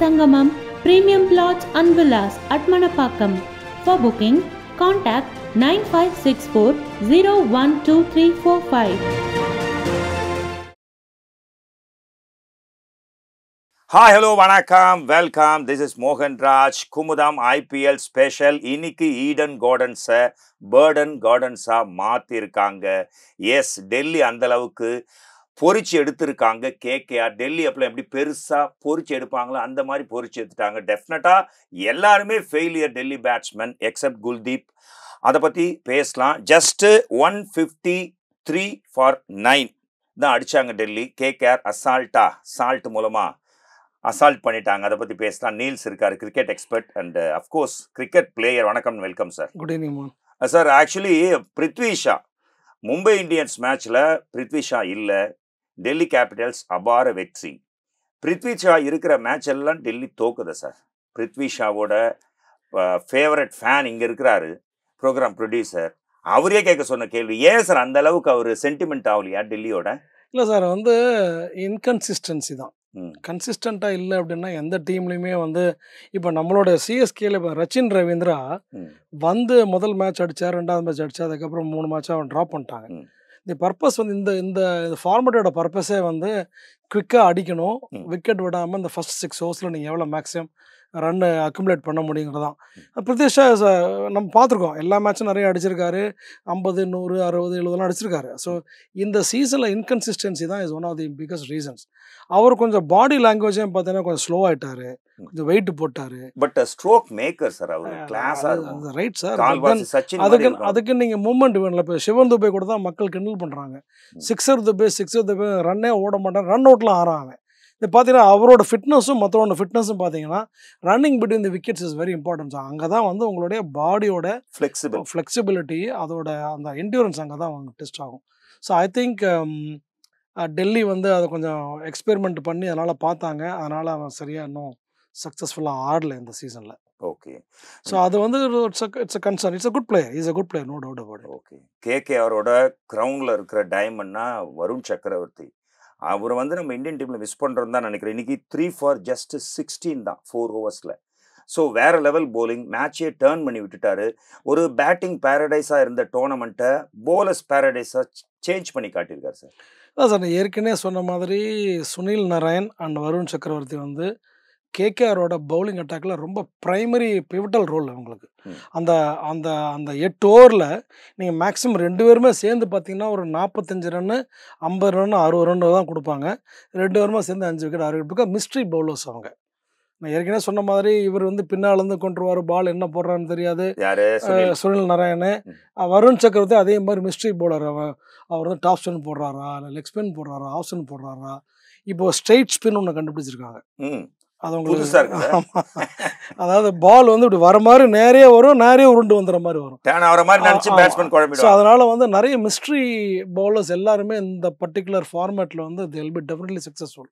booking premium nine five six four zero For booking, contact 9564 five hi hello வணக்கம் welcome this is Mohanraj Kumudam IPL special இன்னைக்கு Eden கார்டன்ஸை burden கார்டன்ஸாக மாற்றிருக்காங்க yes Delhi அந்தளவுக்கு பொறிச்சு எடுத்திருக்காங்க கேகேஆர் டெல்லி அப்பெல்லாம் எப்படி பெருசாக பொறிச்சு எடுப்பாங்களோ அந்த மாதிரி பொறிச்சு எடுத்துட்டாங்க டெஃபினட்டாக எல்லாருமே failure Delhi batsman except Kuldeep அதை பற்றி பேசலாம் just one fifty three for nine தான் அடித்தாங்க டெல்லி கேகேஆர் அசால்ட்டா சால்ட் மூலமாக அசால்ட் பண்ணிட்டாங்க அதை பற்றி பேசலாம் நீல்ஸ் இருக்கார் cricket expert and of course cricket player வணக்கம் welcome sir good evening sir actually Prithvi Mumbai Indians மேட்ச்சில் பிருத்வி ஷா இல்லை டெல்லி கேபிட்டல்ஸ் அபார வெற்றி பிருத்வி ஷா இருக்கிற மேட்ச் எல்லாம் டெல்லி தோக்குது சார் பிருத்வி ஷாவோட ஃபேவரட் ஃபேன் இங்கே இருக்கிறாரு ப்ரோக்ராம் ப்ரொடியூசர் அவரே கேட்க சொன்ன கேள்வி ஏன் சார் அந்த அளவுக்கு அவர் சென்டிமெண்ட் ஆகலையா டெல்லியோட இல்லை சார் வந்து இன்கன்சிஸ்டன்சி தான் கன்சிஸ்டண்ட்டாக இல்லை அப்படின்னா எந்த டீம்லையுமே வந்து இப்போ நம்மளோட சிஎஸ்கேல இப்போ ரச்சின் ரவீந்திரா வந்து முதல் மேட்ச் அடித்தார் ரெண்டாவது மேட்ச் அடித்தா அதுக்கப்புறம் மூணு மேட்ச்சாக அவன் ட்ராப் பண்ணிட்டாங்க இந்த பர்பஸ் வந்து இந்த இந்த ஃபார்மேட்டோட பர்பஸே வந்து குவிக்காக அடிக்கணும் விக்கெட் விடாமல் இந்த ஃபஸ்ட் சிக்ஸ் ஓவர்ஸில் நீங்கள் எவ்வளோ மேக்ஸிமம் ரன் அக்குமுலேட் பண்ண முடியுங்கிறது தான் பிரதிஷா நம்ம பார்த்துருக்கோம் எல்லா மேட்சும் நிறைய அடிச்சிருக்காரு ஐம்பது நூறு அறுபது எழுபதுலாம் அடிச்சிருக்காரு ஸோ இந்த சீசனில் இன்கன்சிஸ்டன்சி தான் is one of the biggest reasons அவர் கொஞ்சம் பாடி லாங்குவேஜையும் பார்த்தீங்கன்னா கொஞ்சம் ஸ்லோ ஆகிட்டாரு கொஞ்சம் வெயிட் போட்டாரு பட் ஸ்ட்ரோக் மேக்கர் சார் அவர் கிளாஸ் ரைட் சார் அதுக்கு அதுக்கு நீங்க மூமெண்ட் வேணும்ல இப்போ சிவன் துபே கூட தான் மக்கள் கிண்டல் பண்றாங்க சிக்ஸர் துபே சிக்ஸர் துபே ரன்னே ஓட மாட்டாங்க ரன் அவுட்லாம் ஆறாங்க இது பார்த்தீங்கன்னா அவரோட ஃபிட்னஸும் மற்றவரோட ஃபிட்னஸும் பார்த்தீங்கன்னா running between the wickets is very importance அங்கே தான் வந்து உங்களுடைய பாடியோட ஃப்ளெக்சிபிள் ஃப்ளெக்சிபிலிட்டி அதோட அந்த இன்டூரன்ஸ் அங்கே தான் அவங்க டெஸ்ட் ஆகும் ஸோ ஐ திங்க் டெல்லி வந்து அதை கொஞ்சம் எக்ஸ்பெரிமெண்ட் பண்ணி அதனால் பார்த்தாங்க அதனால் அவன் சரியாக இன்னும் சக்ஸஸ்ஃபுல்லாக ஆடல இந்த சீசனில் ஓகே ஸோ அது வந்து it's it's concern it's a good player is a good player no doubt about okay KK அவரோட க்ரௌண்டில் இருக்கிற டைமண்ட்னா வருண் சக்கரவர்த்தி அவரை வந்து நம்ம இந்தியன் டீமில் மிஸ் பண்ணுறோம் தான் நினைக்கிறேன் இன்னைக்கு த்ரீ ஃபார் ஜஸ்ட் சிக்ஸ்டீன் தான் ஃபோர் ஓவர்ஸில் ஸோ வேறு லெவல் போலிங் மேட்சே டேர்ன் பண்ணி விட்டுட்டாரு ஒரு பேட்டிங் பேரடைஸாக இருந்த டோர்னமெண்ட்டை போலஸ் பேரடைஸாக சேஞ்ச் பண்ணி காட்டியிருக்காரு சார் அதான் சார் ஏற்கனவே சொன்ன மாதிரி சுனில் நாராயண் அண்ட் வருண் சக்கரவர்த்தி வந்து கேகேஆரோட பவுலிங் அட்டாக்ல ரொம்ப ப்ரைமரி பிவிட்டல் ரோல் அவங்களுக்கு அந்த அந்த அந்த எட்டு ஓவரில் நீங்கள் மேக்ஸிமம் ரெண்டு பேருமே சேர்ந்து பார்த்தீங்கன்னா ஒரு நாற்பத்தஞ்சு ரன்னு ஐம்பது ரன்னு அறுபது ரன்னு தான் கொடுப்பாங்க ரெண்டு பேருமே சேர்ந்து அஞ்சு விக்கெட் ஆறு விக்கெட் மிஸ்ட்ரி பவுலர்ஸ் அவங்க நான் ஏற்கனவே சொன்ன மாதிரி இவர் வந்து பின்னால் இருந்து கொண்டுருவார் பால் என்ன போடுறான்னு தெரியாது சுனில் நாராயண் வருண் சக்கரவர்த்தி அதே மாதிரி மிஸ்ட்ரி பவுலர் அவன் அவர் வந்து டாப் ஸ்பின் போடுறாரா இல்லை லெக் ஸ்பின் போடுறாரா ஆஃப் ஸ்பின் போடுறாரா இப்போ ஸ்ட்ரெயிட் ஸ்பின் ஒன்று கண்டுபிடிச்சிருக்காங்க அது உங்களுக்கு அதாவது பால் வந்து இப்படி வர மாதிரி நிறைய வரும் நிறைய உருண்டு வந்துற மாதிரி வரும் டேன் மாதிரி நினச்சி பேட்ஸ்மேன் ஸோ அதனால வந்து நிறைய மிஸ்ட்ரி பவுலர்ஸ் எல்லாருமே இந்த பர்டிகுலர் ஃபார்மேட்டில் வந்து they'll be definitely successful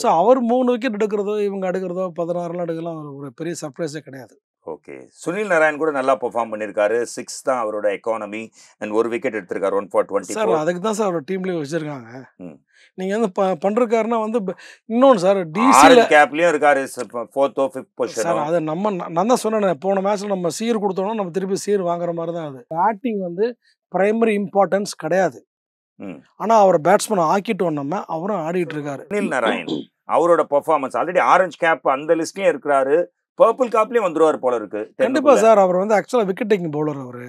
so அவர் மூணு விக்கெட் எடுக்கிறதோ இவங்க எடுக்கிறதோ பதினாறுலாம் எடுக்கலாம் ஒரு பெரிய சர்ப்ரைஸே கிடையாது ஓகே சுனில் நாராயண் கூட நல்லா பெர்ஃபார்ம் பண்ணியிருக்காரு சிக்ஸ் தான் அவரோட எக்கானமி அண்ட் ஒரு விக்கெட் எடுத்திருக்காரு ஒன் ஃபார் டுவெண்ட்டி சார் அதுக்கு தான் சார் அவரோட டீம்லேயே வச்சுருக்காங்க நீங்கள் வந்து பண்ணிருக்காருன்னா வந்து இன்னொன்று சார் டிசி கேப்லேயும் இருக்காரு ஃபோர்த்தோ ஃபிஃப்த் பொசிஷன் சார் அது நம்ம நான் தான் சொன்னேன் போன மேட்ச்சில் நம்ம சீர் கொடுத்தோம்னா நம்ம திருப்பி சீர் வாங்குற மாதிரி தான் அது பேட்டிங் வந்து பிரைமரி இம்பார்ட்டன்ஸ் கிடையாது ஆனால் அவர் பேட்ஸ்மேன் ஆக்கிட்டோம் நம்ம அவரும் ஆடிட்டு இருக்காரு சுனில் நாராயண் அவரோட பெர்ஃபார்மன்ஸ் ஆல்ரெடி ஆரஞ்ச் கேப் அந்த லிஸ்ட்லேயும் இருக்கிறாரு பர்பிள் காப்லேயும் வந்துருவார் போல இருக்கு கண்டிப்பா சார் அவர் வந்து ஆக்சுவலா விக்கெட் டேக்கிங் போலர் அவர்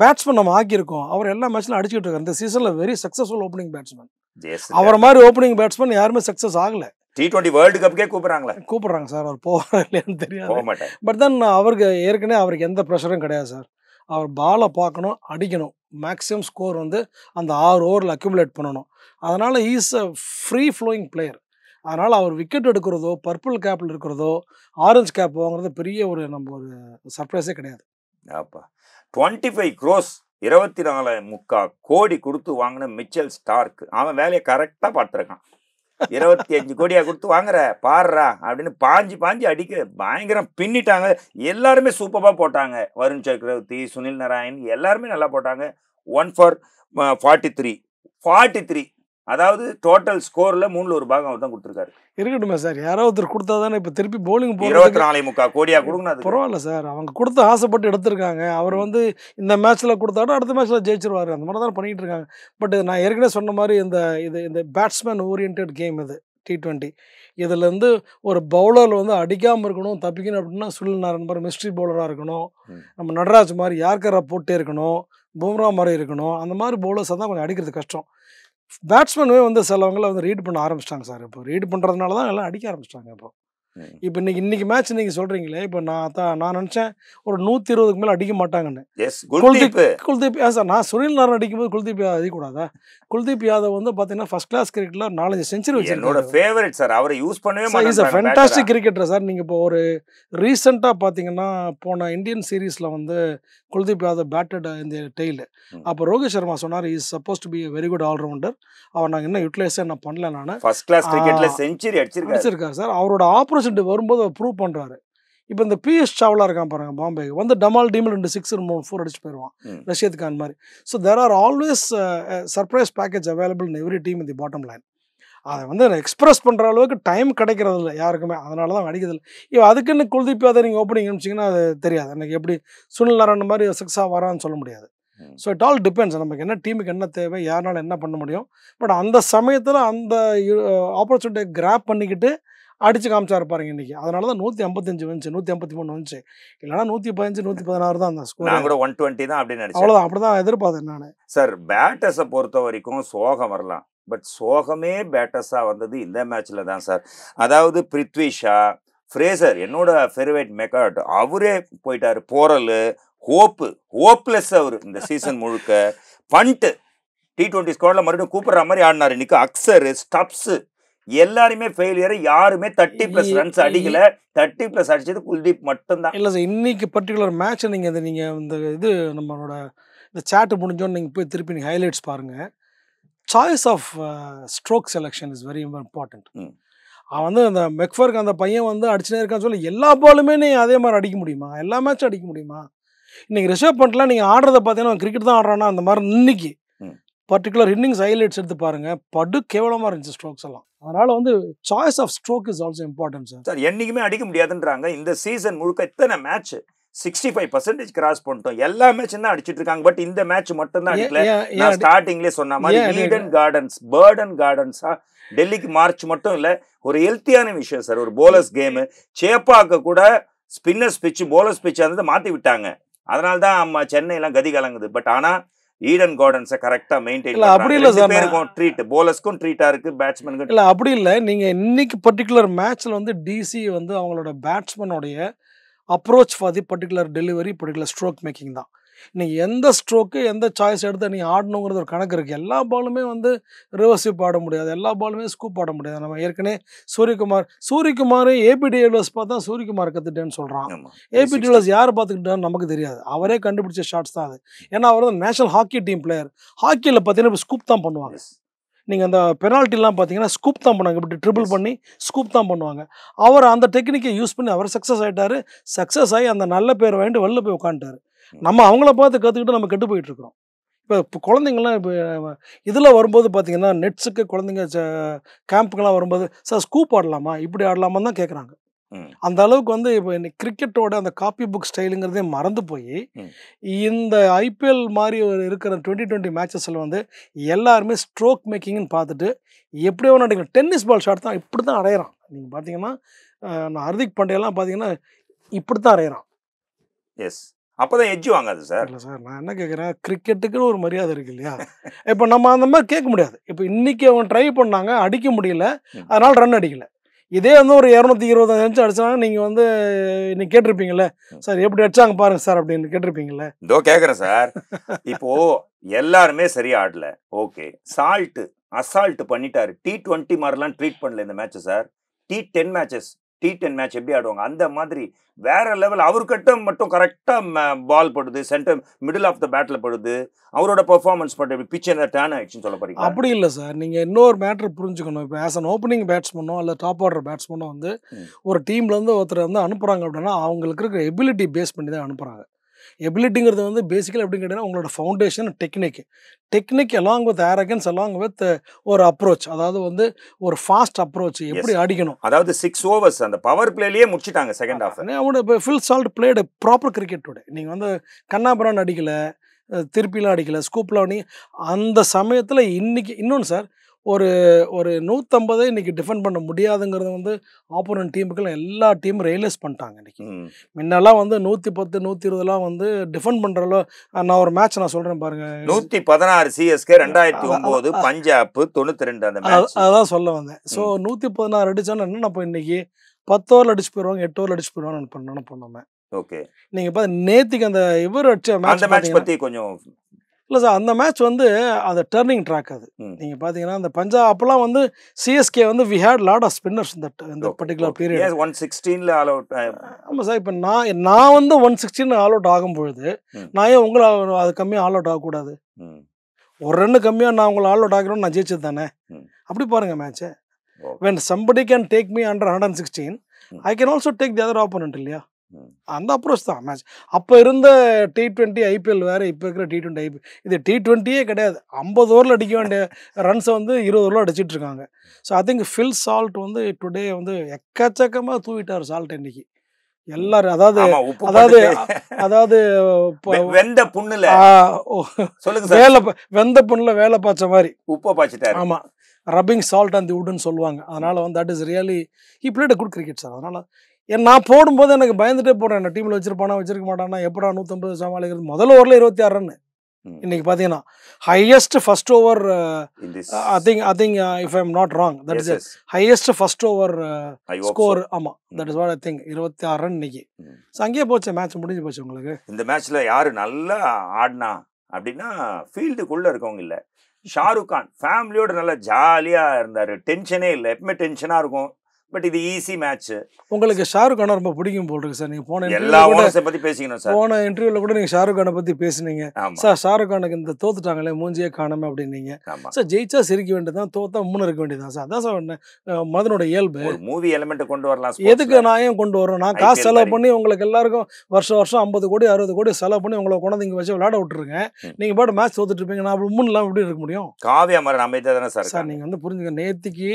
பேட்ஸ்மேன் நம்ம ஆக்கியிருக்கோம் அவர் எல்லா மேட்ச்லையும் அடிச்சுட்டு இருக்காரு இந்த சீசன்ல வெரி சக்சஸ்ஃபுல் ஓப்பனிங் பேட்ஸ்மேன் அவர் மாதிரி ஓப்பனிங் பேட்ஸ்மேன் யாருமே சக்சஸ் ஆகல டி டுவெண்ட்டி வேர்ல்டு கப்புக்கே கூப்பிடுறாங்களே கூப்பிடுறாங்க சார் அவர் போவாரா இல்லையான்னு தெரியாது போக பட் தென் அவருக்கு ஏற்கனவே அவருக்கு எந்த ப்ரெஷரும் கிடையாது சார் அவர் பாலை பார்க்கணும் அடிக்கணும் மேக்ஸிமம் ஸ்கோர் வந்து அந்த ஆறு ஓவரில் அக்யூமுலேட் பண்ணணும் அதனால் is a free flowing player அதனால் அவர் விக்கெட் எடுக்கிறதோ பர்பிள் கேப்பில் இருக்கிறதோ ஆரஞ்சு கேப் வாங்குறது பெரிய ஒரு நம்ம ஒரு சர்ப்ரைஸே கிடையாது அப்பா டுவெண்ட்டி ஃபைவ் க்ரோஸ் இருபத்தி நாலு முக்கா கோடி கொடுத்து வாங்கின மிச்சல் ஸ்டார்க் அவன் வேலையை கரெக்டாக பார்த்துருக்கான் இருபத்தி அஞ்சு கோடியாக கொடுத்து வாங்குற பாடுறா அப்படின்னு பாஞ்சு பாஞ்சு அடிக்க பயங்கரம் பின்னிட்டாங்க எல்லாருமே சூப்பராக போட்டாங்க வருண் சக்கரவர்த்தி சுனில் நாராயண் எல்லாருமே நல்லா போட்டாங்க one for forty three forty three அதாவது டோட்டல் ஸ்கோரில் மூணுல ஒரு பாகம் அவர் தான் கொடுத்துருக்காரு இருக்கட்டுமே சார் யாரோ ஒருத்தர் கொடுத்தா தானே இப்போ திருப்பி போலிங் இருபத்தி நாலு முக்கா கோடியா கொடுங்க பரவாயில்ல சார் அவங்க கொடுத்து ஆசைப்பட்டு எடுத்திருக்காங்க அவர் வந்து இந்த மேட்ச்சில் கொடுத்தாலும் அடுத்த மேட்ச்சில் ஜெயிச்சிருவாரு அந்த மாதிரி தான் பண்ணிகிட்டு இருக்காங்க பட் நான் ஏற்கனவே சொன்ன மாதிரி இந்த இது இந்த பேட்ஸ்மேன் ஓரியன்ட் கேம் இது டி ட்வெண்ட்டி இதுலேருந்து ஒரு பவுலர் வந்து அடிக்காமல் இருக்கணும் தப்பிக்கணும் அப்படின்னா நாரன் மாதிரி மிஸ்ட்ரி பவுலராக இருக்கணும் நம்ம நடராஜ் மாதிரி யார்கரா போட்டே இருக்கணும் பூம்ரா மாதிரி இருக்கணும் அந்த மாதிரி பவுலர்ஸாக தான் கொஞ்சம் அடிக்கிறது கஷ்டம் பேட்ஸ்மேனுமே வந்து சிலவங்களை வந்து ரீட் பண்ண ஆரம்பிச்சிட்டாங்க சார் இப்போ ரீட் பண்ணுறதுனால தான் எல்லாம் அடிக்க ஆரம்பிச்சிட்டாங்க இப்போ இப்போ இன்னைக்கு இன்னைக்கு மேட்ச் நீங்க சொல்றீங்களே இப்போ நான் தான் நான் நினைச்சேன் ஒரு நூத்தி இருபதுக்கு மேல அடிக்க மாட்டாங்கன்னு குல்தீப் குல்தீப் சார் நான் சுனில் நாரன் அடிக்கும்போது குல்தீப் யாதவ் அடிக்கூடாதா குல்தீப் யாதவ் வந்து பாத்தீங்கன்னா ஃபர்ஸ்ட் கிளாஸ் கிரிக்கெட்ல நாலஞ்சு செஞ்சுரி வச்சு என்னோட ஃபேவரட் சார் அவரை யூஸ் பண்ணவே is sir fantastic cricketer sir நீங்க இப்போ ஒரு ரீசெண்டா பாத்தீங்கன்னா போன இந்தியன் சீரீஸ்ல வந்து குல்தீப் யாதவ் பேட்டட் இந்த டெய்ல் அப்போ ரோஹித் சர்மா சொன்னார் is suppose to be very good allrounder அவர் நாங்கள் இன்னும் யூட்டிலைஸே நான் பண்ணல நான் ஃபர்ஸ்ட் கிளாஸ் கிரிக்கெட்ல செஞ்சுரி அடிச்சிருக்காரு சார் அவரோட ஆப்போசிட் ஆப்போசிட் வரும்போது அவர் ப்ரூவ் பண்ணுறாரு இப்போ இந்த பிஎஸ் சாவலாக இருக்கான் பாருங்க பாம்பே வந்து டமால் டீமில் ரெண்டு சிக்ஸ் மூணு ஃபோர் அடிச்சு போயிடுவான் ரஷ்யத்துக்கான கான் மாதிரி so there are always surprise package available in every team in the bottom line அதை வந்து எக்ஸ்பிரஸ் பண்ணுற அளவுக்கு டைம் கிடைக்கிறது இல்லை யாருக்குமே அதனால தான் அடிக்கிறது இல்லை இப்போ அதுக்குன்னு குல்தீப் அதை நீங்கள் ஓப்பனிங் அனுப்பிச்சிங்கன்னா அது தெரியாது எனக்கு எப்படி சுனில் நாராயண் மாதிரி சிக்ஸாக வரான்னு சொல்ல முடியாது ஸோ இட் ஆல் டிபெண்ட்ஸ் நமக்கு என்ன டீமுக்கு என்ன தேவை யாருனால என்ன பண்ண முடியும் பட் அந்த சமயத்தில் அந்த ஆப்பர்ச்சுனிட்டியை uh, கிராப் பண்ணிக்கிட்டு அடித்து காமிச்சார் பாருங்க இன்றைக்கி அதனால தான் நூற்றி ஐம்பத்தஞ்சு வந்துச்சு நூற்றி ஐம்பத்தி மூணு வந்துச்சு இல்லைன்னா நூற்றி பதினஞ்சு நூற்றி பதினாறு தான் அந்த ஸ்கோர் நான் கூட ஒன் டுவெண்ட்டி தான் அப்படின்னு நினச்சேன் அவ்வளோதான் அப்படி தான் எதிர்பார்த்தேன் நான் சார் பேட்டர்ஸை பொறுத்த வரைக்கும் சோகம் வரலாம் பட் சோகமே பேட்டர்ஸாக வந்தது இந்த மேட்ச்சில் தான் சார் அதாவது பிரித்விஷா ஃப்ரேசர் என்னோட ஃபெர்வேட் மெக்காட் அவரே போயிட்டார் போரல் ஹோப்பு ஹோப்லெஸ் அவர் இந்த சீசன் முழுக்க பண்ட்டு டி டுவெண்ட்டி ஸ்குவாடில் மறுபடியும் கூப்பிட்ற மாதிரி ஆடினார் இன்னைக்கு அக்ஸரு ஸ்டப்ஸு எல்லாருமே ஃபெயிலியர் யாருமே தேர்ட்டி பிளஸ் ரன்ஸ் அடிக்கல தேர்ட்டி பிளஸ் அடிச்சது குல்தீப் மட்டும்தான் இல்லை சார் இன்னைக்கு பர்டிகுலர் மேட்ச் நீங்கள் அது நீங்கள் இந்த இது நம்மளோட இந்த சேட்டு முடிஞ்சோன்னு நீங்கள் போய் திருப்பி நீங்கள் ஹைலைட்ஸ் பாருங்கள் choice of stroke selection is very important அவன் வந்து அந்த மெக்ஃபர்க் அந்த பையன் வந்து அடிச்சுனே இருக்கான்னு சொல்லி எல்லா பாலுமே நீ அதே மாதிரி அடிக்க முடியுமா எல்லா மேட்சும் அடிக்க முடியுமா இன்றைக்கி ரிசர்வ் பண்ணலாம் நீங்கள் ஆடுறத பார்த்தீங்கன்னா கிரிக்கெட் தான் ஆடுறான்னா அந்த மாதிரி இன்னைக்கு பர்டிகுலர் இன்னிங்ஸ் ஹைலைட்ஸ் எடுத்து பாருங்க படு கேவலமாக இருந்துச்சு ஸ்ட்ரோக்ஸ் எல்லாம் அதனால வந்து choice of stroke is also important sir sir அடிக்க முடியாதுன்றாங்க இந்த சீசன் முழுக்க இத்தனை match sixty five percentage cross பண்ணிட்டோம் எல்லா மேட்சும் தான் அடிச்சிட்டு இருக்காங்க பட் இந்த மேட்ச் மட்டும் தான் அடிக்கல நான் ஸ்டார்டிங்லேயே சொன்ன மாதிரி ஈடன் கார்டன்ஸ் பேர்டன் கார்டன்ஸா டெல்லிக்கு மார்ச் மட்டும் இல்லை ஒரு ஹெல்த்தியான விஷயம் சார் ஒரு போலர்ஸ் கேமு சேப்பாக்க கூட ஸ்பின்னர் ஸ்பிச்சு போலர்ஸ் பிச்சு அந்த மாற்றி விட்டாங்க அதனால தான் சென்னையெல்லாம் கதி கலங்குது பட் ஆனால் ஈடன் கார்டன்ஸை கரெக்டாக மெயின்டைன் அப்படி இல்லை சார் பேருக்கும் ட்ரீட் போலஸ்க்கும் ட்ரீட்டாக இருக்குது பேட்ஸ்மேனுக்கு இல்லை அப்படி இல்லை நீங்க இன்னைக்கு பர்டிகுலர் மேட்ச்ல வந்து டிசி வந்து அவங்களோட பேட்ஸ்மேனுடைய approach for the particular delivery particular stroke making தான் நீ எந்த ஸ்ட்ரோக்கு எந்த சாய்ஸ் எடுத்து நீ ஆடணுங்கிறது ஒரு கணக்கு இருக்குது எல்லா பாலுமே வந்து ரிவர்ஸிப் ஆட முடியாது எல்லா பாலுமே ஸ்கூப் ஆட முடியாது நம்ம ஏற்கனவே சூரியகுமார் சூரியகுமார் ஏபிடி ஏலர்ஸ் பார்த்தா சூரியகுமார் கற்றுட்டேன்னு சொல்கிறான் ஏபிடி ஏலர்ஸ் யார் பார்த்துக்கிட்டான்னு நமக்கு தெரியாது அவரே கண்டுபிடிச்ச ஷாட்ஸ் தான் அது ஏன்னா அவர் வந்து நேஷனல் ஹாக்கி டீம் பிளேயர் ஹாக்கியில் பார்த்தீங்கன்னா ஸ்கூப் தான் பண்ணுவாங்க நீங்கள் அந்த பெனால்ட்டிலாம் பார்த்தீங்கன்னா ஸ்கூப் தான் பண்ணுவாங்க இப்படி ட்ரிபிள் பண்ணி ஸ்கூப் தான் பண்ணுவாங்க அவர் அந்த டெக்னிக்கை யூஸ் பண்ணி அவர் சக்ஸஸ் ஆகிட்டார் சக்ஸஸ் ஆகி அந்த நல்ல பேர் வாங்கிட்டு வெளில போய் உட்காந்துட்டார் நம்ம அவங்கள பார்த்து கற்றுக்கிட்டு நம்ம கெட்டு போயிட்டு இருக்கிறோம் இப்போ இப்போ குழந்தைங்கள்லாம் இப்போ இதில் வரும்போது பார்த்தீங்கன்னா நெட்ஸுக்கு குழந்தைங்க கேம்புக்கெல்லாம் வரும்போது சார் ஸ்கூப் ஆடலாமா இப்படி ஆடலாமான்னு தான் கேட்குறாங்க அந்த அளவுக்கு வந்து இப்போ கிரிக்கெட்டோட அந்த காப்பி புக் ஸ்டைலுங்கிறதே மறந்து போய் இந்த ஐபிஎல் மாதிரி ஒரு இருக்கிற டுவெண்ட்டி டுவெண்ட்டி மேட்சஸில் வந்து எல்லாருமே ஸ்ட்ரோக் மேக்கிங்னு பார்த்துட்டு எப்படியோ ஒன்று டென்னிஸ் பால் ஷாட் தான் இப்படி தான் அடையிறான் நீங்கள் பார்த்தீங்கன்னா நான் ஹர்திக் பாண்டியெல்லாம் பார்த்தீங்கன்னா இப்படி தான் அடையிறான் எஸ் அப்போ தான் வாங்காது சார் இல்லை சார் நான் என்ன கேட்குறேன் கிரிக்கெட்டுக்குன்னு ஒரு மரியாதை இருக்கு இல்லையா இப்போ நம்ம அந்த மாதிரி கேட்க முடியாது இப்போ இன்றைக்கி அவன் ட்ரை பண்ணாங்க அடிக்க முடியல அதனால் ரன் அடிக்கல இதே வந்து ஒரு இரநூத்தி இருபது நிமிஷம் அடிச்சாங்க நீங்கள் வந்து இன்னைக்கு கேட்டிருப்பீங்களே சார் எப்படி அடிச்சாங்க பாருங்க சார் அப்படின்னு கேட்டிருப்பீங்களே இதோ கேட்குறேன் சார் இப்போ எல்லாருமே சரியா ஆடல ஓகே சால்ட்டு அசால்ட் பண்ணிட்டாரு டி ட்வெண்ட்டி மாதிரிலாம் ட்ரீட் பண்ணல இந்த match sir T ten matches T ten match எப்படி ஆடுவாங்க அந்த மாதிரி வேற லெவல் அவர்கிட்ட மட்டும் கரெக்டாக பால் படுது சென்டர் மிடில் ஆஃப் த பேட்டில் படுது அவரோட பர்ஃபார்மன்ஸ் எப்படி பிச்சை என்ன டேன் ஆயிடுச்சுன்னு சொல்ல போறீங்க அப்படி இல்லை சார் நீங்கள் இன்னொரு மேட்ரு புரிஞ்சுக்கணும் இப்போ ஆஸ் அன் ஓப்பனிங் பேட்ஸ்மனோ இல்லை டாப் ஆர்டர் பேட்ஸ்மனோ வந்து ஒரு டீம்லேருந்து ஒருத்தர் வந்து அனுப்புகிறாங்க அப்படின்னா அவங்களுக்கு இருக்கிற எபிலிட்டி பேஸ் பண்ணி தான் அனுப்புகிறாங்க எபிலிட்டிங்கிறது வந்து பேசிக்கலாக எப்படின்னு கேட்டிங்கன்னா உங்களோட foundation technique technique along with arrogance along with ஒரு அப்ரோச் அதாவது வந்து ஒரு ஃபாஸ்ட் அப்ரோச் எப்படி அடிக்கணும் அதாவது சிக்ஸ் ஓவர்ஸ் அந்த பவர் பிளேலேயே முடிச்சிட்டாங்க செகண்ட் ஹாஃப் அவனோட இப்போ Phil Salt played proper cricket today நீங்கள் வந்து கண்ணாபுரம் அடிக்கலை திருப்பிலாம் அடிக்கலை ஸ்கூப்லாம் அடி அந்த சமயத்தில் இன்றைக்கி இன்னொன்று சார் ஒரு ஒரு நூற்றம்பதை இன்றைக்கி டிஃபெண்ட் பண்ண முடியாதுங்கிறது வந்து ஆப்போனன்ட் டீமுக்குள்ள எல்லா டீமும் ரியலைஸ் பண்ணிட்டாங்க இன்றைக்கி முன்னெல்லாம் வந்து நூற்றி பத்து நூற்றி இருபதுலாம் வந்து டிஃபெண்ட் பண்ணுறளோ நான் ஒரு மேட்ச் நான் சொல்கிறேன் பாருங்கள் நூற்றி பதினாறு சிஎஸ்கே ரெண்டாயிரத்தி ஒம்பது பஞ்சாப் தொண்ணூற்றி ரெண்டு அந்த அதான் சொல்ல வந்தேன் ஸோ நூற்றி பதினாறு அடித்தோன்னு என்ன இப்போ இன்றைக்கி பத்து ஓவரில் அடிச்சு போயிடுவாங்க எட்டு ஓவரில் அடிச்சு போயிடுவான்னு நினைப்போம் நம்ம ஓகே நீங்க நேத்திக்கு அந்த இவர் அடிச்ச மேட்ச் பத்தி கொஞ்சம் இல்லை சார் அந்த மேட்ச் வந்து அந்த டேர்னிங் ட்ராக் அது நீங்கள் பார்த்தீங்கன்னா அந்த பஞ்சாப் அப்போலாம் வந்து சிஎஸ்கே வந்து we had lot of spinners இந்த இந்த பர்டிகுலர் பீரியட் ஒன் சிக்ஸ்டீனில் ஆல் அவுட் ஆமாம் சார் இப்போ நான் நான் வந்து ஒன் சிக்ஸ்டீன் ஆல் அவுட் ஆகும்பொழுது நான் ஏன் உங்களை அது கம்மியாக ஆல் அவுட் ஆகக்கூடாது ஒரு ரெண்டு கம்மியாக நான் உங்களை ஆல் அவுட் ஆகிறோம் நான் ஜெயிச்சது தானே அப்படி பாருங்கள் மேட்ச்சை when somebody can take me under hundred and sixteen I can also take the other opponent இல்லையா அந்த அப்ரோச் தான் மேட்ச் அப்போ இருந்த டி ட்வெண்ட்டி ஐபிஎல் வேறு இப்போ இருக்கிற டி ட்வெண்ட்டி ஐபிஎல் இது டி ட்வெண்ட்டியே கிடையாது ஐம்பது ஓவரில் அடிக்க வேண்டிய ரன்ஸை வந்து இருபது ஓவரில் அடிச்சிட்டு இருக்காங்க so I think Phil Salt வந்து டுடே வந்து எக்கச்சக்கமாக தூவிட்டார் சால்ட் இன்னைக்கு எல்லாரும் அதாவது அதாவது அதாவது வெந்த புண்ணுல சொல்லுங்க வேலை வெந்த புண்ணுல வேலை பாய்ச்ச மாதிரி உப்பை பாய்ச்சிட்டாரு ஆமா ரப்பிங் சால்ட் அந்த உடுன்னு சொல்லுவாங்க அதனால வந்து தட் இஸ் ரியலி இப்படி குட் கிரிக்கெட் சார் அதனால ஏன் நான் போடும்போது எனக்கு பயந்துட்டே போடுறேன் என்ன டீமில் வச்சிருப்பானா வச்சிருக்க மாட்டானா எப்படா நூற்றம்பது சமாளிக்கிறது முதல் ஓவரில் இருபத்தி ஆறு ரன் இன்னைக்கு பார்த்தீங்கன்னா highest first over I think I think if I am not wrong that is highest first over score ஆமாம் that is what I think இருபத்தி ஆறு ரன் இன்னைக்கு ஸோ அங்கேயே போச்சு மேட்ச் முடிஞ்சு போச்சு உங்களுக்கு இந்த மேட்ச்சில் யார் நல்லா ஆடினா அப்படின்னா ஃபீல்டுக்குள்ளே இருக்கவங்க இல்லை ஷாருக் கான் ஃபேமிலியோட நல்லா ஜாலியாக இருந்தார் டென்ஷனே இல்லை எப்பவுமே டென்ஷனாக இருக்கும் பட் இது ஈஸி மேட்ச் உங்களுக்கு ஷாருக் கான் ரொம்ப பிடிக்கும் போல் இருக்கு சார் நீங்க போன எல்லா ஓனர்ஸை பத்தி பேசிக்கணும் சார் போன இன்டர்வியூல கூட நீங்க ஷாருக் கானை பத்தி பேசுனீங்க சார் ஷாருக் கானுக்கு இந்த தோத்துட்டாங்களே மூஞ்சியே காணாம அப்படின்னீங்க சார் ஜெயிச்சா சிரிக்க வேண்டியதான் தோத்தா முன்னு இருக்க வேண்டியதான் சார் அதான் சார் மதனோட இயல்பு மூவி எலிமெண்ட் கொண்டு வரலாம் எதுக்கு நான் ஏன் கொண்டு வரோம் நான் காசு செலவு பண்ணி உங்களுக்கு எல்லாருக்கும் வருஷம் வருஷம் ஐம்பது கோடி அறுபது கோடி செலவு பண்ணி உங்களை கொண்டாந்து இங்க வச்சு விளையாட விட்டுருங்க நீங்க பாட்டு மேட்ச் தோத்துட்டு இருப்பீங்க நான் அப்படி எப்படி இருக்க முடியும் காவியா மாதிரி அமைத்தாதானே சார் சார் நீங்க வந்து புரிஞ்சுக்க நேத்திக்கு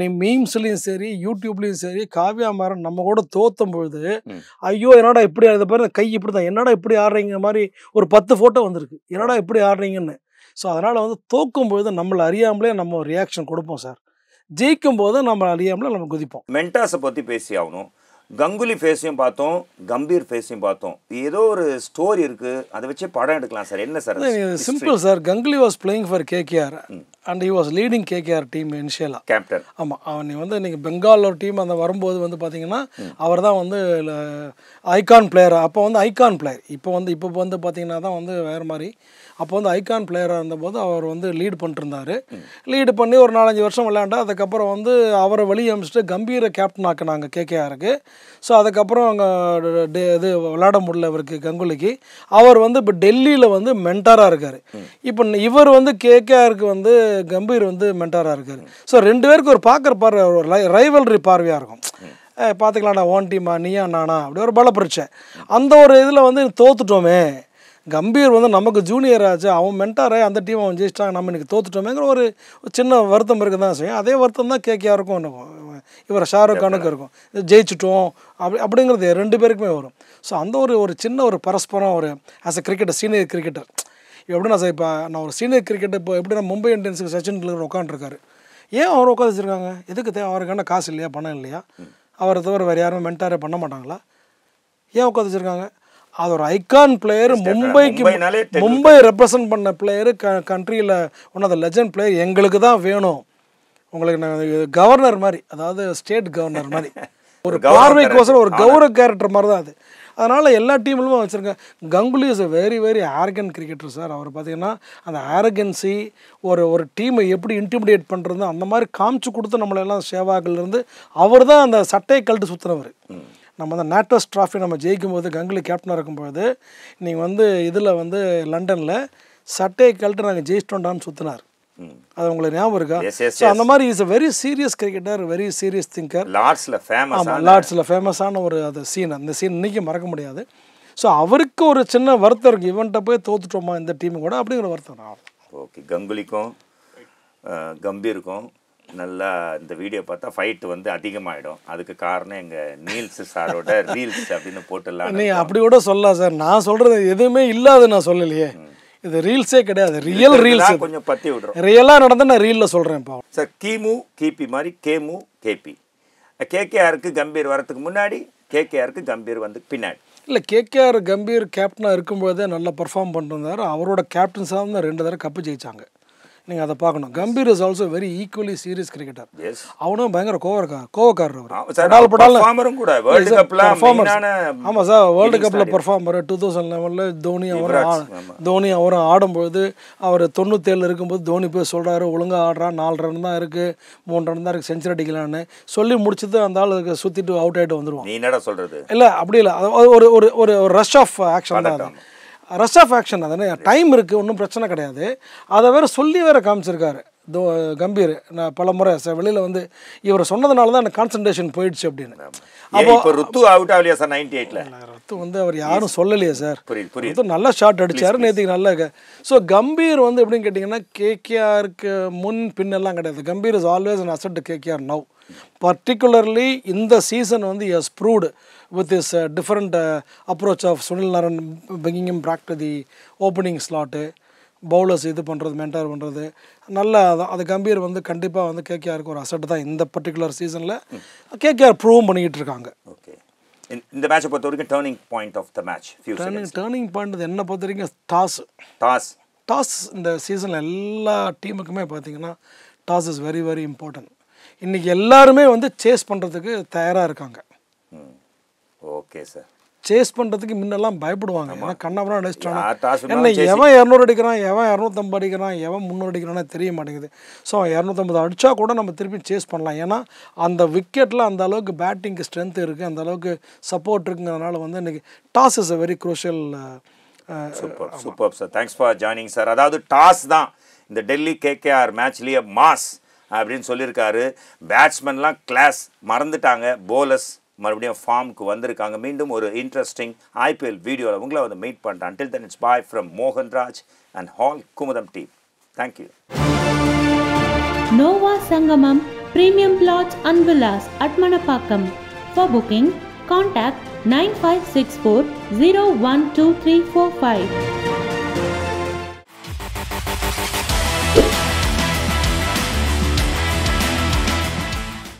நீ மீம்ஸ்லயும் சரி யூடியூப்லேயும் சரி காவியா மாறன் நம்ம கூட தோத்தும் பொழுது ஐயோ என்னடா இப்படி ஆடுது பாரு கை இப்படி தான் என்னடா இப்படி ஆடுறீங்க மாதிரி ஒரு பத்து ஃபோட்டோ வந்திருக்கு என்னடா இப்படி ஆடுறீங்கன்னு ஸோ அதனால் வந்து தோக்கும் பொழுது நம்மளை அறியாமலே நம்ம ரியாக்ஷன் கொடுப்போம் சார் ஜெயிக்கும் போது நம்ம அறியாமலே நம்ம குதிப்போம் மென்டாஸை பற்றி பேசி ஆகணும் கங்குலி ஃபேஸையும் பார்த்தோம் கம்பீர் ஃபேஸையும் பார்த்தோம் ஏதோ ஒரு ஸ்டோரி இருக்குது அதை வச்சே படம் எடுக்கலாம் சார் என்ன sir simple sir Ganguly was playing for KKR and he was leading KKR team இனிஷியலாக கேப்டன் ஆமாம் அவன் வந்து நீங்கள் பெங்கால் ஒரு டீம் அந்த வரும்போது வந்து பார்த்தீங்கன்னா அவர் தான் வந்து ஐகான் பிளேயர் அப்போ வந்து ஐகான் பிளேயர் இப்போ வந்து இப்போ வந்து பார்த்தீங்கன்னா தான் வந்து வேறு மாதிரி அப்போ வந்து ஐகான் பிளேயராக இருந்தபோது அவர் வந்து லீடு பண்ணிட்டுருந்தார் லீடு பண்ணி ஒரு நாலஞ்சு வருஷம் விளையாண்டா அதுக்கப்புறம் வந்து அவரை வெளியே அமிச்சிட்டு கம்பீர கேப்டன் ஆக்கினாங்க கேகேஆருக்கு ஸோ அதுக்கப்புறம் அங்கே இது விளையாட முடியல இவருக்கு கங்குலிக்கு அவர் வந்து இப்போ டெல்லியில் வந்து மென்டராக இருக்கார் இப்போ இவர் வந்து கேகேஆருக்கு வந்து கம்பீர் வந்து மென்டாராக இருக்கார் ஸோ ரெண்டு பேருக்கு ஒரு பார்க்குற பார்வை ஒரு ரைவல்ரி பார்வையாக இருக்கும் பார்த்துக்கலாம்டா ஓன் டீமா நீயா நானா அப்படி ஒரு பிரச்சனை அந்த ஒரு இதில் வந்து தோத்துட்டோமே கம்பீர் வந்து நமக்கு ஜூனியர் ஆச்சு அவன் மென்டாரே அந்த டீம் அவன் ஜெயிச்சிட்டாங்க நம்ம இன்றைக்கி தோத்துட்டோமேங்கிற ஒரு சின்ன வருத்தம் இருக்க தான் செய்யும் அதே வருத்தம் தான் கேக்கியாக இருக்கும் இவர் ஷாருக் கானுக்கு இருக்கும் ஜெயிச்சிட்டோம் அப்படி அப்படிங்கிறது ரெண்டு பேருக்குமே வரும் ஸோ அந்த ஒரு ஒரு சின்ன ஒரு பரஸ்பரம் ஒரு as a cricketer senior cricketer எப்படின்னா சார் இப்போ நான் ஒரு சீனியர் கிரிக்கெட் இப்போ எப்படின்னா மும்பை இந்தியன்ஸுக்கு சச்சின் டெண்டுல்கர் உட்காந்துருக்காரு ஏன் அவர் உட்காந்து வச்சுருக்காங்க எதுக்கு தேவை அவருக்கான காசு இல்லையா பணம் இல்லையா அவரை தவிர வேறு யாரும் மென்டாரே பண்ண மாட்டாங்களா ஏன் உட்காந்து வச்சுருக்காங்க அது ஒரு ஐகான் பிளேயர் மும்பைக்கு மும்பை ரெப்ரசன்ட் பண்ண பிளேயர் க கண்ட்ரியில் one of the legend player எங்களுக்கு தான் வேணும் உங்களுக்கு நான் கவர்னர் மாதிரி அதாவது ஸ்டேட் கவர்னர் மாதிரி ஒரு பார்வைக்கோசரம் ஒரு கௌரவ கேரக்டர் மாதிரி தான் அது அதனால் எல்லா டீம்லையும் வச்சுருக்கேன் Ganguly is a very very arrogant cricketer sir அவர் பார்த்திங்கன்னா அந்த ஆரகன்சி ஒரு ஒரு டீமை எப்படி இன்டிமிடியேட் பண்ணுறது அந்த மாதிரி காமிச்சு கொடுத்து நம்மளெல்லாம் சேவாக்கிலேருந்து அவர் தான் அந்த சட்டையை கழட்டு சுற்றுனவர் நம்ம அந்த நேட்டோஸ் ட்ராஃபி நம்ம ஜெயிக்கும் போது கங்குலி கேப்டனாக இருக்கும்போது நீங்கள் வந்து இதில் வந்து லண்டனில் சட்டையை கழட்டு நாங்கள் ஜெயிச்சிட்டோண்டான்னு சுற்றினார் அது உங்களுக்கு ஞாபகம் இருக்கா ஸோ அந்த மாதிரி is a very serious cricketer very serious thinker லார்ட்ஸில் ஃபேமஸ் லார்ட்ஸில் ஃபேமஸான ஒரு அது சீன் அந்த சீன் இன்றைக்கும் மறக்க முடியாது ஸோ அவருக்கு ஒரு சின்ன வருத்தம் இருக்குது இவன்கிட்ட போய் தோத்துட்டோமா இந்த டீம் கூட அப்படிங்கிற வருத்தம் ஆகும் ஓகே கங்குலிக்கும் கம்பீருக்கும் நல்லா இந்த வீடியோ பார்த்தா ஃபைட் வந்து அதிகமாகிடும் அதுக்கு காரணம் எங்கள் நீல்ஸ் சாரோட ரீல்ஸ் அப்படின்னு போட்டுடலாம் நீ அப்படி கூட சொல்லலாம் சார் நான் சொல்கிறது எதுவுமே இல்லாத நான் சொல்லலையே இது ரீல்ஸே கிடையாது ரியல் ரீல்ஸ் கொஞ்சம் பற்றி விடுறோம் ரியலா நடந்து நான் ரீலில் சொல்கிறேன் இப்போ சார் கிமு கிபி மாதிரி கேமு கேபி கேகேஆருக்கு கம்பீர் வரத்துக்கு முன்னாடி கேகேஆருக்கு கம்பீர் வந்து பின்னாடி இல்லை கேகேஆர் கம்பீர் கேப்டனாக இருக்கும்போதே நல்லா பர்ஃபார்ம் பண்ணிருந்தார் அவரோட கேப்டன்ஸாக தான் ரெண்டு தடவை கப்பு ஜெயித்தாங்க நீங்கள் அதை பார்க்கணும் Gambhir is also very equally serious cricketer அவனும் பயங்கர கோவக்கா கோவக்காரர் அவர் படால் கூட வேர்ல்டு கப்பில் ஆமாம் சார் வேர்ல்டு கப்பில் பர்ஃபார்மர் டூ தௌசண்ட் லெவனில் தோனி அவரும் தோனி அவரும் ஆடும்பொழுது அவர் தொண்ணூத்தேழு இருக்கும்போது தோனி போய் சொல்கிறாரு ஒழுங்காக ஆடுறான் நாலு ரன் தான் இருக்குது மூணு ரன் தான் இருக்குது செஞ்சுரி அடிக்கலான்னு சொல்லி முடிச்சுட்டு அந்த ஆள் சுற்றிட்டு அவுட் ஆகிட்டு வந்துடுவான் என்னடா சொல்கிறது இல்லை அப்படி இல்லை ஒரு ஒரு ஒரு ரஷ் ஆஃப் ஆக்ஷன் தான் ரஷ் ஆஃப் ஆக்ஷன் அது டைம் இருக்குது ஒன்றும் பிரச்சனை கிடையாது அதை வேறு சொல்லி வேறு காமிச்சிருக்காரு தோ கம்பீர் நான் பல முறை சார் வெளியில் வந்து இவர் சொன்னதுனால தான் எனக்கு கான்சன்ட்ரேஷன் போயிடுச்சு அப்படின்னு அப்போ ருத்து அவுட் ஆகலையா சார் நைன்டி எயிட்டில் கருத்து வந்து அவர் யாரும் சொல்லலையே சார் புரியுது நல்லா ஷார்ட் அடிச்சாரு நேற்றுக்கு நல்லா ஸோ கம்பீர் வந்து எப்படின்னு கேட்டிங்கன்னா கேகேஆருக்கு முன் பின்னெல்லாம் கிடையாது Gambhir is always an asset KKR now particularly இந்த சீசன் வந்து as proved with is different approach of Sunil Narine pinging back to the opening slot bowlers இது பண்ணுறது மெயின்டைர் பண்ணுறது நல்ல அது கம்பீர் வந்து கண்டிப்பாக வந்து கேகேஆருக்கு ஒரு அசட்டு தான் இந்த பர்டிகுலர் சீசனில் கேகேஆர் ப்ரூவும் பண்ணிக்கிட்டு இருக்காங்க ஓகே இந்த மேட்சை பொறுத்த வரைக்கும் turning point of the match few turning turning point என்ன பொறுத்த வரைக்கும் டாஸ் டாஸ் டாஸ் இந்த சீசனில் எல்லா டீமுக்குமே பார்த்தீங்கன்னா toss is very very important இன்றைக்கி எல்லாருமே வந்து சேஸ் பண்ணுறதுக்கு தயாராக இருக்காங்க ஓகே சார் சேஸ் பண்ணுறதுக்கு முன்னெல்லாம் பயப்படுவாங்க ஏன்னா கண்ணாபுரம் அடிச்சிட்டாங்க என்ன எவன் இரநூறு அடிக்கிறான் எவன் இரநூத்தம்பது அடிக்கிறான் எவன் முந்நூறு அடிக்கிறானே தெரிய மாட்டேங்குது ஸோ இரநூத்தம்பது அடித்தா கூட நம்ம திருப்பி சேஸ் பண்ணலாம் ஏன்னா அந்த விக்கெட்டில் அந்த அளவுக்கு பேட்டிங்க்கு ஸ்ட்ரென்த் இருக்குது அந்த அளவுக்கு சப்போர்ட் இருக்குங்கிறதுனால வந்து இன்றைக்கி toss is a very crucial super super sir thanks for joining sir அதாவது டாஸ் தான் இந்த டெல்லி கேகேஆர் மேட்ச்லேயே மாஸ் அப்படின்னு சொல்லியிருக்காரு பேட்ஸ்மேன்லாம் கிளாஸ் மறந்துட்டாங்க போலஸ் மறுபடியும் ஃபார்முக்கு வந்திருக்காங்க மீண்டும் ஒரு இன்ட்ரெஸ்டிங் ஐபிஎல் வீடியோவில் உங்களை வந்து மீட் பண்ணுறேன் until then it's bye from Mohanraj and hall Kumudam team thank you Nova Sangamam premium nine and villas four zero For booking, contact four five